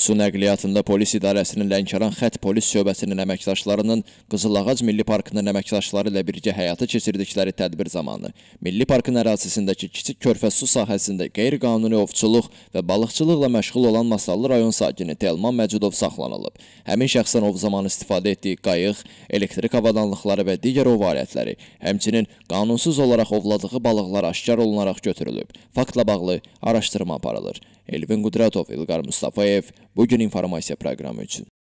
Su nəqliyyatında polis idarəsinin Lənkəran xət polis şöbəsinin əməkdaşlarının Qızılağac Milli Parkının əməkdaşları ilə birgə həyata keçirdikləri tədbir zamanı Milli Parkın ərazisindəki kiçik körfəz su sahəsində qeyri-qanuni ovçuluq və balıqçılıqla məşğul olan Masallı rayon sakini Telman Məcudov saxlanılıb. Həmin şəxsən ov zamanı istifadə etdiyi qayıq, elektrik avadanlıqları və digər ov alətləri, həmçinin qanunsuz olaraq ovladığı balıqlar aşkar olunaraq götürülüb. Faktla bağlı araşdırma aparılır. Elvin Qudratov, İlqar Mustafayev, bugün informasiya proqramı üçün.